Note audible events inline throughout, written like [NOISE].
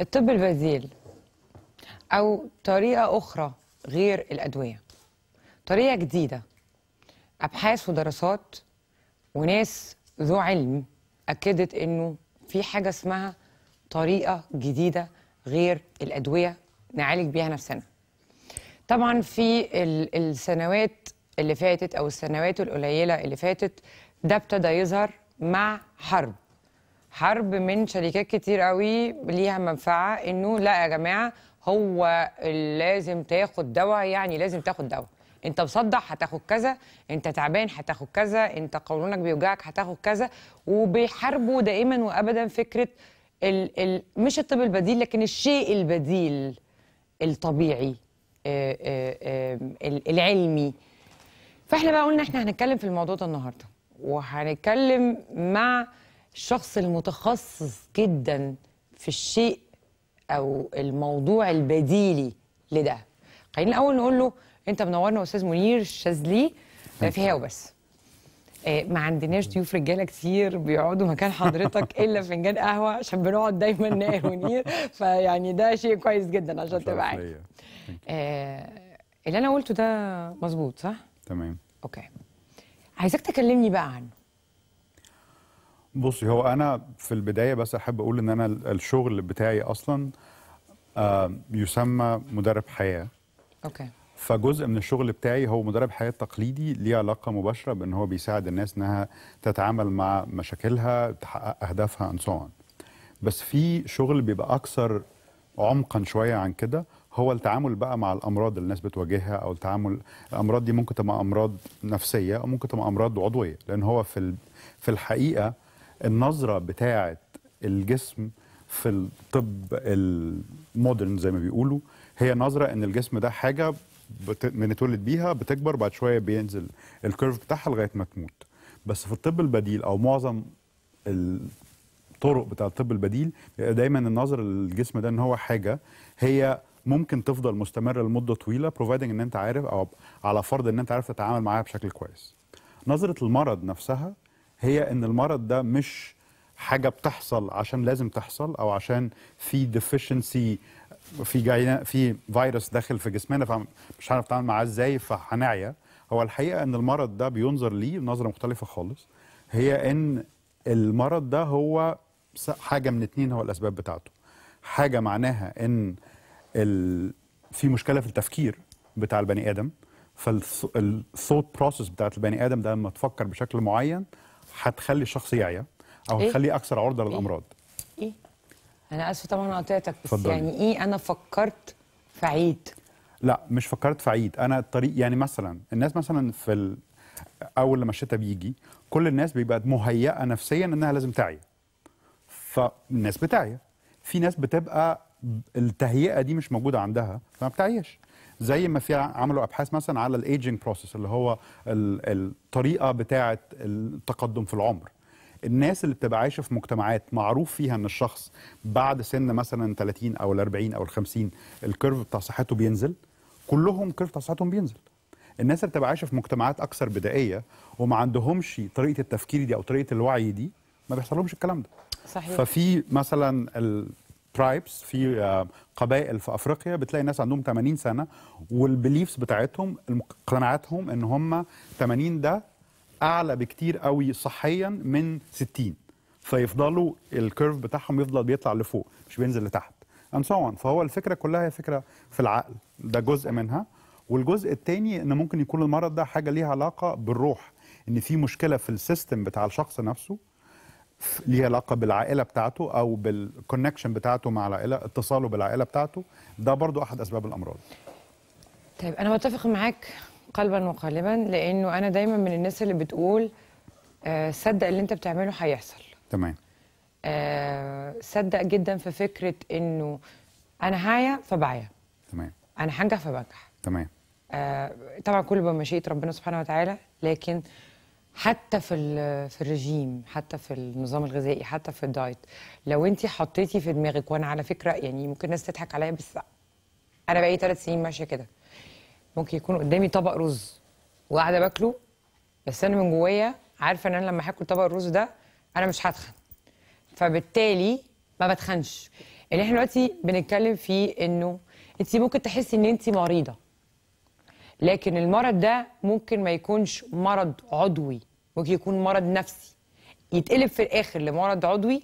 الطب البديل او طريقه اخرى غير الادويه طريقه جديده ابحاث ودراسات وناس ذو علم اكدت انه في حاجه اسمها طريقه جديده غير الادويه نعالج بيها نفسنا طبعا في السنوات اللي فاتت او السنوات القليله اللي فاتت ده ابتدى يظهر مع حرب حرب من شركات كتير قوي ليها منفعه انه لا يا جماعه هو لازم تاخد دواء يعني لازم تاخد دواء انت مصدع هتاخد كذا انت تعبان هتاخد كذا انت قولونك بيوجعك هتاخد كذا وبيحاربوا دائما وابدا فكره الـ الـ مش الطب البديل لكن الشيء البديل الطبيعي آآ آه، آآ آه، العلمي فاحنا بقى قلنا احنا هنتكلم في الموضوع ده النهارده وهنتكلم مع الشخص المتخصص جدا في الشيء او الموضوع البديلي لده خلينا الاول نقول له انت منورنا يا استاذ منير شاذلي آه، فيها وبس آه، ما عندناش ضيوف رجاله كتير بيقعدوا مكان حضرتك [LAUGHS] الا فنجان قهوه عشان بنقعد دايما نائر ونير فيعني ده شيء كويس جدا عشان تبقى عارف آه، اللي انا قلته ده مظبوط صح؟ تمام اوكي عايزاك تكلمني بقى عنه بصي هو انا في البدايه بس احب اقول ان انا الشغل بتاعي اصلا آه، يسمى مدرب حياه اوكي فجزء من الشغل بتاعي هو مدرب حياه تقليدي ليه علاقه مباشره بان هو بيساعد الناس انها تتعامل مع مشاكلها تحقق اهدافها ان so بس في شغل بيبقى اكثر عمقا شويه عن كده هو التعامل بقى مع الامراض اللي الناس بتواجهها او التعامل الامراض دي ممكن تبقى امراض نفسيه او ممكن تبقى امراض عضويه لان هو في في الحقيقه النظره بتاعه الجسم في الطب المودرن زي ما بيقولوا هي نظره ان الجسم ده حاجه بنتولد بيها بتكبر بعد شويه بينزل الكيرف بتاعها لغايه ما تموت بس في الطب البديل او معظم الطرق بتاع الطب البديل دايما النظر للجسم ده ان هو حاجه هي ممكن تفضل مستمره لمده طويله بروفايدنج ان انت عارف او على فرض ان انت عارف تتعامل معاها بشكل كويس نظره المرض نفسها هي ان المرض ده مش حاجه بتحصل عشان لازم تحصل او عشان في ديفيشنسي في جاينا في فيروس داخل في جسمنا فمش هنعرف نتعامل معاه ازاي فهنعيا هو الحقيقه ان المرض ده بينظر ليه نظره مختلفه خالص هي ان المرض ده هو حاجه من اتنين هو الاسباب بتاعته حاجه معناها ان ال... في مشكله في التفكير بتاع البني ادم فالثوت بروسس بتاعت البني ادم ده لما تفكر بشكل معين هتخلي الشخص يعيا او إيه؟ هتخليه اكثر عرضه إيه؟ للامراض ايه, إيه؟ انا اسفه طبعا قطعتك بس فضل. يعني ايه انا فكرت في عيد لا مش فكرت في عيد انا الطريق يعني مثلا الناس مثلا في ال... اول لما الشتاء بيجي كل الناس بيبقى مهيئه نفسيا انها لازم تعيا فالناس بتعيا في ناس بتبقى التهيئه دي مش موجوده عندها فما بتعياش زي ما في عملوا ابحاث مثلا على الايجنج بروسيس اللي هو الطريقه بتاعه التقدم في العمر الناس اللي بتبقى عايشه في مجتمعات معروف فيها ان الشخص بعد سن مثلا 30 او ال 40 او ال 50 الكيرف بتاع صحته بينزل كلهم كيرف بتاع صحتهم بينزل الناس اللي بتبقى عايشه في مجتمعات اكثر بدائيه وما عندهمش طريقه التفكير دي او طريقه الوعي دي ما بيحصل لهمش الكلام ده صحيح ففي مثلا ترايبس في آه، قبائل في افريقيا بتلاقي الناس عندهم 80 سنه والبليفز بتاعتهم قناعاتهم ان هم 80 ده اعلى بكتير قوي صحيا من 60 فيفضلوا الكيرف بتاعهم يفضل بيطلع لفوق مش بينزل لتحت اند سو فهو الفكره كلها هي فكره في العقل ده جزء منها والجزء الثاني ان ممكن يكون المرض ده حاجه ليها علاقه بالروح ان في مشكله في السيستم بتاع الشخص نفسه ليها علاقه بالعائله بتاعته او بالكونكشن بتاعته مع العائله اتصاله بالعائله بتاعته ده برضو احد اسباب الامراض طيب انا بتفق معاك قلبا وقالبا لانه انا دايما من الناس اللي بتقول آه، صدق اللي انت بتعمله هيحصل تمام آه، صدق جدا في فكره انه انا هعيا فبعيا تمام انا هنجح فبنجح تمام آه، طبعا كله بمشيئه ربنا سبحانه وتعالى لكن آه حتى في في الرجيم حتى في النظام الغذائي حتى في الدايت لو انت حطيتي في دماغك وانا على فكره يعني ممكن الناس تضحك عليا بس انا بقالي ثلاث سنين ماشيه كده ممكن يكون قدامي طبق رز وقاعده باكله بس انا من جوايا عارفه ان انا لما هاكل طبق الرز ده انا مش هتخن فبالتالي ما بتخنش اللي احنا دلوقتي بنتكلم فيه انه انت ممكن تحسي ان انت مريضه لكن المرض ده ممكن ما يكونش مرض عضوي ممكن يكون مرض نفسي يتقلب في الاخر لمرض عضوي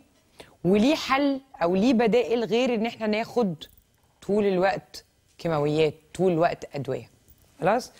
وليه حل او ليه بدائل غير ان احنا ناخد طول الوقت كيماويات طول الوقت ادويه خلاص